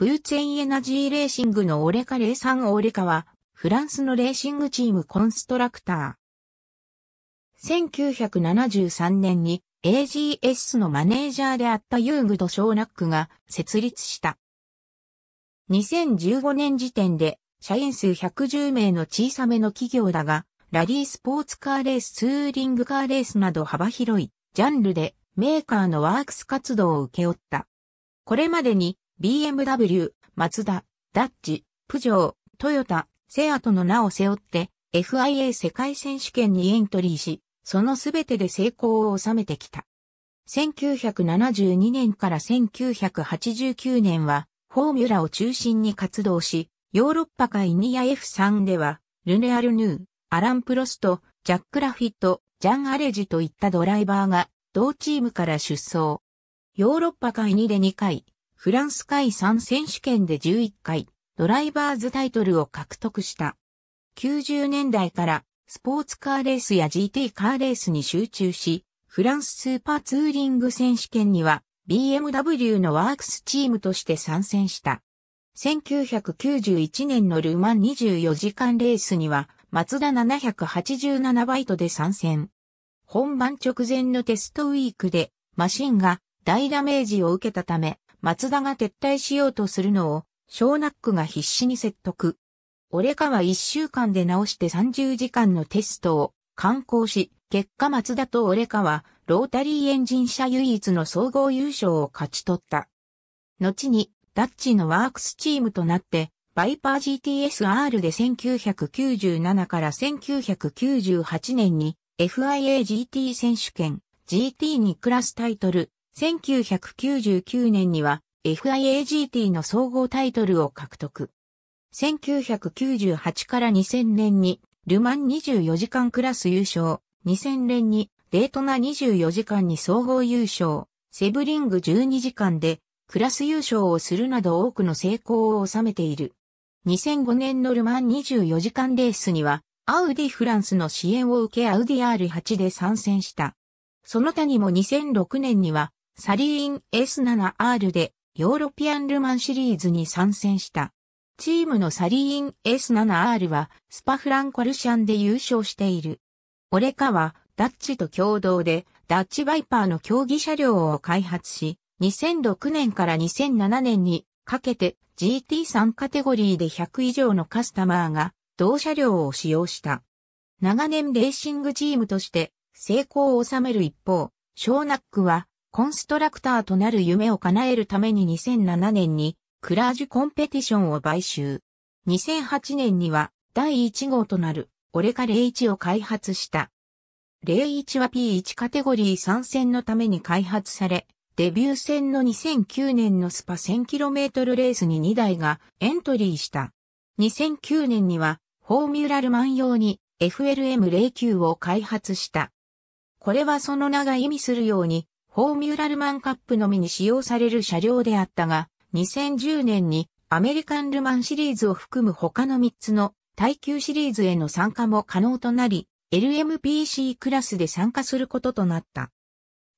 ブーツェンエナジーレーシングのオレカレーサンオレカは、フランスのレーシングチームコンストラクター。1973年に AGS のマネージャーであったユーグド・ショーナックが設立した。2015年時点で社員数110名の小さめの企業だが、ラリースポーツカーレース、ツーリングカーレースなど幅広いジャンルでメーカーのワークス活動を請け負った。これまでに BMW、マツダ、ダッジ、プジョー、トヨタ、セアとの名を背負って FIA 世界選手権にエントリーし、そのすべてで成功を収めてきた。1972年から1989年は、フォーミュラを中心に活動し、ヨーロッパ界ニア F3 では、ルネ・アルヌー、アラン・プロスト、ジャック・ラフィット、ジャン・アレジといったドライバーが、同チームから出走。ヨーロッパ界2で2回、フランス海産選手権で11回、ドライバーズタイトルを獲得した。90年代からスポーツカーレースや GT カーレースに集中し、フランススーパーツーリング選手権には BMW のワークスチームとして参戦した。1991年のルマン24時間レースには、マツダ787バイトで参戦。本番直前のテストウィークで、マシンが大ダメージを受けたため、松田が撤退しようとするのを、ショーナックが必死に説得。俺かは一週間で直して30時間のテストを観光し、結果松田と俺かは、ロータリーエンジン車唯一の総合優勝を勝ち取った。後に、ダッチのワークスチームとなって、バイパー GTSR で1997から1998年に FIA GT 選手権 GT2 クラスタイトル1999年には FIAGT の総合タイトルを獲得。1998から2000年にルマン24時間クラス優勝、2000年にデートナ24時間に総合優勝、セブリング12時間でクラス優勝をするなど多くの成功を収めている。2005年のルマン24時間レースには、アウディフランスの支援を受けアウディ R8 で参戦した。その他にも2006年には、サリーン S7R でヨーロピアンルマンシリーズに参戦した。チームのサリーン S7R はスパフランコルシャンで優勝している。オレカはダッチと共同でダッチバイパーの競技車両を開発し、2006年から2007年にかけて GT3 カテゴリーで100以上のカスタマーが同車両を使用した。長年レーシングチームとして成功を収める一方、ショーナックはコンストラクターとなる夢を叶えるために2007年にクラージュコンペティションを買収。2008年には第1号となるオレカ01を開発した。01は P1 カテゴリー参戦のために開発され、デビュー戦の2009年のスパ 1000km レースに2台がエントリーした。2009年にはフォーミュラルマン用に FLM09 を開発した。これはその名が意味するようにフォーミュラルマンカップのみに使用される車両であったが、2010年にアメリカンルマンシリーズを含む他の3つの耐久シリーズへの参加も可能となり、LMPC クラスで参加することとなった。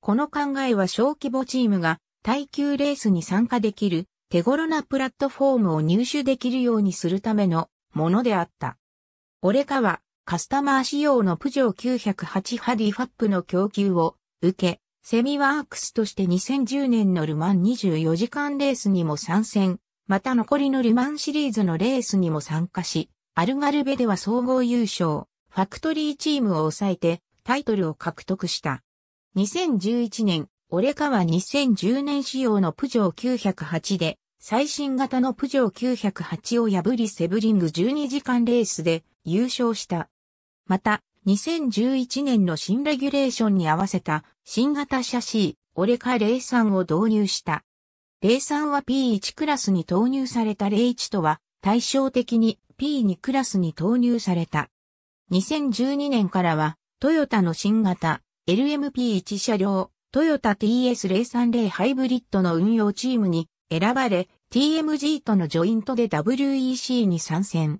この考えは小規模チームが耐久レースに参加できる手頃なプラットフォームを入手できるようにするためのものであった。オレカはカスタマー仕様のプジョー908ハディファップの供給を受け、セミワークスとして2010年のルマン24時間レースにも参戦、また残りのルマンシリーズのレースにも参加し、アルガルベでは総合優勝、ファクトリーチームを抑えてタイトルを獲得した。2011年、オレカは2010年仕様のプジョー908で、最新型のプジョー908を破りセブリング12時間レースで優勝した。また、2011年の新レギュレーションに合わせた新型シャシー、オレカ03を導入した。03は P1 クラスに投入された01とは対照的に P2 クラスに投入された。2012年からはトヨタの新型 LMP1 車両トヨタ TS030 ハイブリッドの運用チームに選ばれ TMG とのジョイントで WEC に参戦。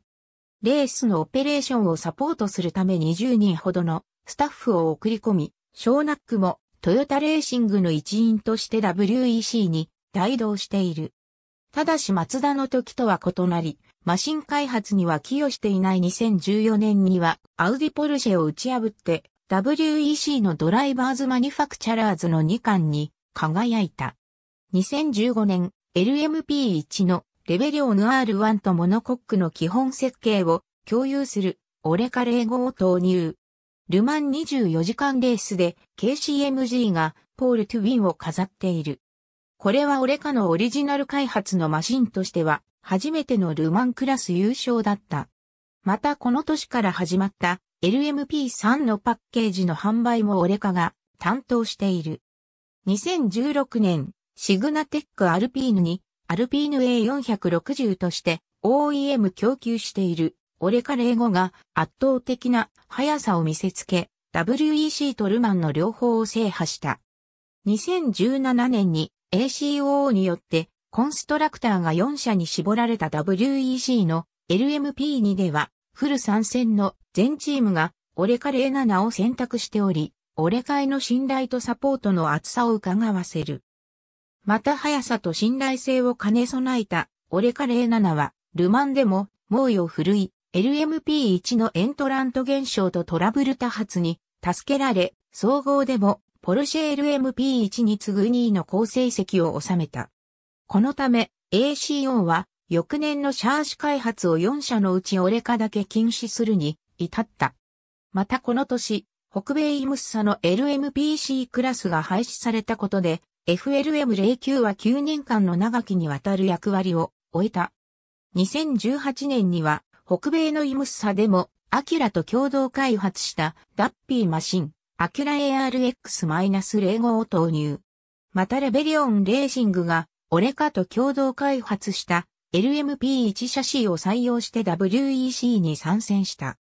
レースのオペレーションをサポートするため20人ほどのスタッフを送り込み、ショーナックもトヨタレーシングの一員として WEC に帯同している。ただし松田の時とは異なり、マシン開発には寄与していない2014年にはアウディポルシェを打ち破って WEC のドライバーズマニファクチャラーズの2冠に輝いた。2015年 LMP1 のレベリオヌ R1 とモノコックの基本設計を共有するオレカレー号を投入。ルマン24時間レースで KCMG がポール・トゥウィンを飾っている。これはオレカのオリジナル開発のマシンとしては初めてのルマンクラス優勝だった。またこの年から始まった LMP3 のパッケージの販売もオレカが担当している。2016年、シグナテックアルピーヌにアルピーヌ A460 として OEM 供給しているオレカー5が圧倒的な速さを見せつけ WEC とルマンの両方を制覇した。2017年に ACOO によってコンストラクターが4社に絞られた WEC の LMP2 ではフル参戦の全チームがオレカー7を選択しており、オレカへの信頼とサポートの厚さを伺わせる。また速さと信頼性を兼ね備えた、オレカ07は、ルマンでも、猛威を振るい、LMP1 のエントラント現象とトラブル多発に、助けられ、総合でも、ポルシェ LMP1 に次ぐ2位の好成績を収めた。このため、ACO は、翌年のシャーシ開発を4社のうちオレカだけ禁止するに、至った。またこの年、北米イムスサの LMPC クラスが廃止されたことで、FLM09 は9年間の長きにわたる役割を終えた。2018年には北米のイムスサでもアキュラと共同開発したダッピーマシン、アキュラ ARX-05 を投入。またレベリオンレーシングがオレカと共同開発した LMP1 シャシーを採用して WEC に参戦した。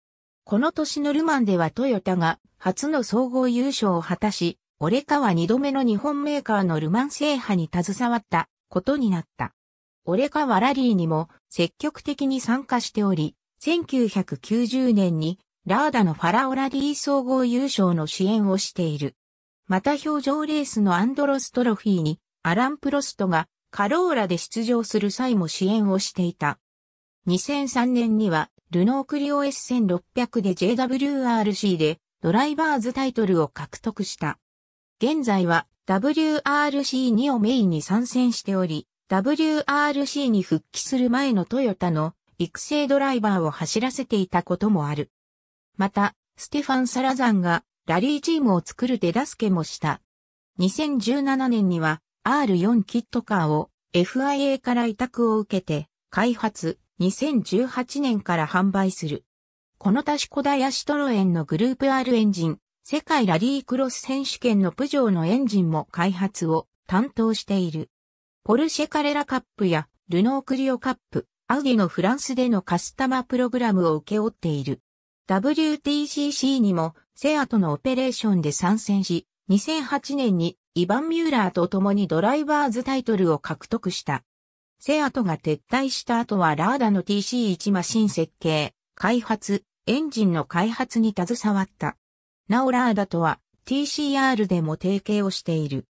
この年のルマンではトヨタが初の総合優勝を果たし、オレカは二度目の日本メーカーのルマン制覇に携わったことになった。オレカはラリーにも積極的に参加しており、1990年にラーダのファラオラリー総合優勝の支援をしている。また表情レースのアンドロストロフィーにアラン・プロストがカローラで出場する際も支援をしていた。2003年にはルノークリオ S1600 で JWRC でドライバーズタイトルを獲得した。現在は WRC2 をメインに参戦しており、WRC に復帰する前のトヨタの育成ドライバーを走らせていたこともある。また、ステファン・サラザンがラリーチームを作る手助けもした。2017年には R4 キットカーを FIA から委託を受けて開発、2018年から販売する。この他シコダヤシトロエンのグループ R エンジン、世界ラリークロス選手権のプジョーのエンジンも開発を担当している。ポルシェカレラカップやルノークリオカップ、アウディのフランスでのカスタマープログラムを請け負っている。WTCC にもセアとのオペレーションで参戦し、2008年にイバン・ミューラーと共にドライバーズタイトルを獲得した。セアトが撤退した後はラーダの TC1 マシン設計、開発、エンジンの開発に携わった。なおラーダとは TCR でも提携をしている。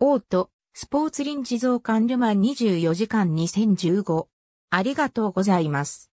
オート、スポーツ臨時増刊ルマン24時間2015。ありがとうございます。